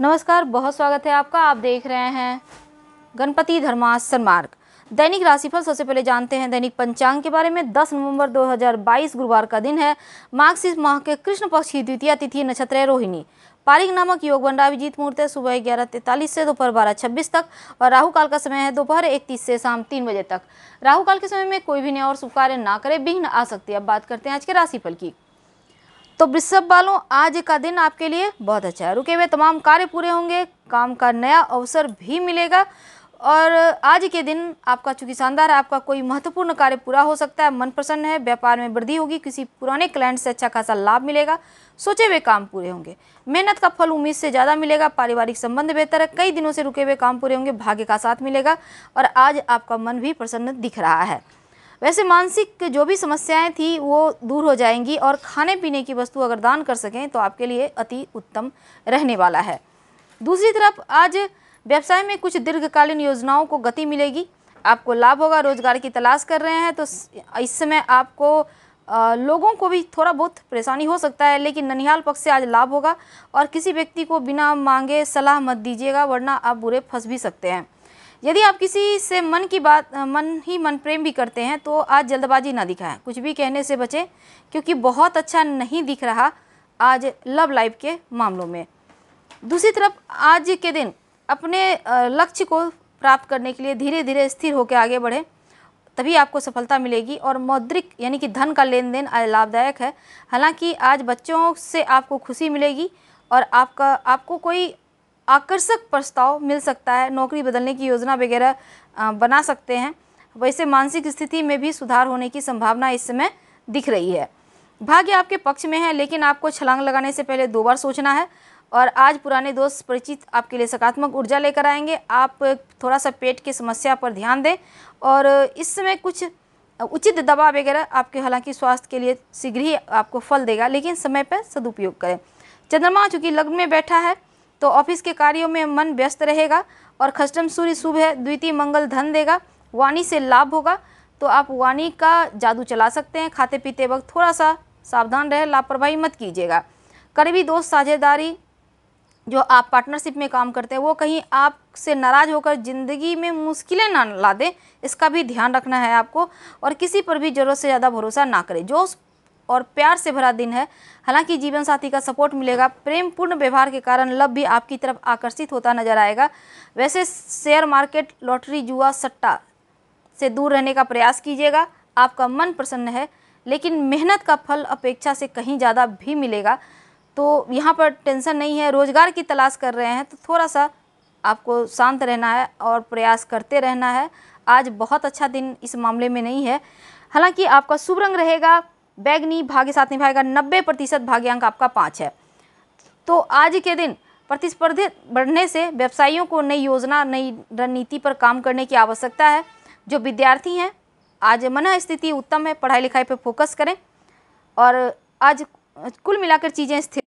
नमस्कार बहुत स्वागत है आपका आप देख रहे हैं गणपति धर्मासन मार्ग दैनिक राशिफल सबसे पहले जानते हैं दैनिक पंचांग के बारे में 10 नवंबर 2022 गुरुवार का दिन है मार्क्स इस माह के कृष्ण पक्ष की द्वितीय तिथि नक्षत्र रोहिणी पारिक नामक योग बंडा अभिजीत मुहूर्त है सुबह ग्यारह तैंतालीस से दोपहर बारह छब्बीस तक और राहु काल का समय है दोपहर एक तीस से शाम तीन बजे तक राहु काल के समय में कोई भी नया और शुभ कार्य ना करे विघ्न आ सकती है अब बात करते हैं आज के राशिफल की तो वृषभ वालों आज का दिन आपके लिए बहुत अच्छा है रुके हुए तमाम कार्य पूरे होंगे काम का नया अवसर भी मिलेगा और आज के दिन आपका चूंकि शानदार है आपका कोई महत्वपूर्ण कार्य पूरा हो सकता है मन प्रसन्न है व्यापार में वृद्धि होगी किसी पुराने क्लाइंट से अच्छा खासा लाभ मिलेगा सोचे हुए काम पूरे होंगे मेहनत का फल उम्मीद से ज़्यादा मिलेगा पारिवारिक संबंध बेहतर है कई दिनों से रुके हुए काम पूरे होंगे भाग्य का साथ मिलेगा और आज आपका मन भी प्रसन्न दिख रहा है वैसे मानसिक जो भी समस्याएं थी वो दूर हो जाएंगी और खाने पीने की वस्तु अगर दान कर सकें तो आपके लिए अति उत्तम रहने वाला है दूसरी तरफ आज व्यवसाय में कुछ दीर्घकालीन योजनाओं को गति मिलेगी आपको लाभ होगा रोजगार की तलाश कर रहे हैं तो इस समय आपको आ, लोगों को भी थोड़ा बहुत परेशानी हो सकता है लेकिन ननिहाल पक्ष से आज लाभ होगा और किसी व्यक्ति को बिना मांगे सलाह मत दीजिएगा वरना आप बुरे फंस भी सकते हैं यदि आप किसी से मन की बात मन ही मन प्रेम भी करते हैं तो आज जल्दबाजी ना दिखाएं कुछ भी कहने से बचें क्योंकि बहुत अच्छा नहीं दिख रहा आज लव लाइफ के मामलों में दूसरी तरफ आज के दिन अपने लक्ष्य को प्राप्त करने के लिए धीरे धीरे स्थिर होकर आगे बढ़ें तभी आपको सफलता मिलेगी और मौद्रिक यानी कि धन का लेन देन आज लाभदायक है हालांकि आज बच्चों से आपको खुशी मिलेगी और आपका आपको कोई आकर्षक प्रस्ताव मिल सकता है नौकरी बदलने की योजना वगैरह बना सकते हैं वैसे मानसिक स्थिति में भी सुधार होने की संभावना इस समय दिख रही है भाग्य आपके पक्ष में है लेकिन आपको छलांग लगाने से पहले दो बार सोचना है और आज पुराने दोस्त परिचित आपके लिए सकारात्मक ऊर्जा लेकर आएंगे आप थोड़ा सा पेट की समस्या पर ध्यान दें और इस समय कुछ उचित दवा वगैरह आपके हालांकि स्वास्थ्य के लिए शीघ्र ही आपको फल देगा लेकिन समय पर सदुपयोग करें चंद्रमा चूँकि लग्न में बैठा है तो ऑफिस के कार्यों में मन व्यस्त रहेगा और खष्टम सूर्य शुभ है द्वितीय मंगल धन देगा वाणी से लाभ होगा तो आप वाणी का जादू चला सकते हैं खाते पीते वक्त थोड़ा सा सावधान रहे लापरवाही मत कीजिएगा करीबी दोस्त साझेदारी जो आप पार्टनरशिप में काम करते हैं वो कहीं आपसे नाराज़ होकर ज़िंदगी में मुश्किलें ना ला दें इसका भी ध्यान रखना है आपको और किसी पर भी ज़रूरत से ज़्यादा भरोसा ना करें जो और प्यार से भरा दिन है हालांकि जीवन साथी का सपोर्ट मिलेगा प्रेम पूर्ण व्यवहार के कारण लव भी आपकी तरफ आकर्षित होता नजर आएगा वैसे शेयर मार्केट लॉटरी जुआ सट्टा से दूर रहने का प्रयास कीजिएगा आपका मन प्रसन्न है लेकिन मेहनत का फल अपेक्षा से कहीं ज़्यादा भी मिलेगा तो यहाँ पर टेंशन नहीं है रोज़गार की तलाश कर रहे हैं तो थोड़ा सा आपको शांत रहना है और प्रयास करते रहना है आज बहुत अच्छा दिन इस मामले में नहीं है हालांकि आपका शुभ रंग रहेगा बैगनी भाग्य साथ निभाएगा नब्बे प्रतिशत भाग्यांक आपका पाँच है तो आज के दिन प्रतिस्पर्धे बढ़ने से व्यवसायियों को नई योजना नई रणनीति पर काम करने की आवश्यकता है जो विद्यार्थी हैं आज मन स्थिति उत्तम है पढ़ाई लिखाई पर फोकस करें और आज कुल मिलाकर चीज़ें स्थिर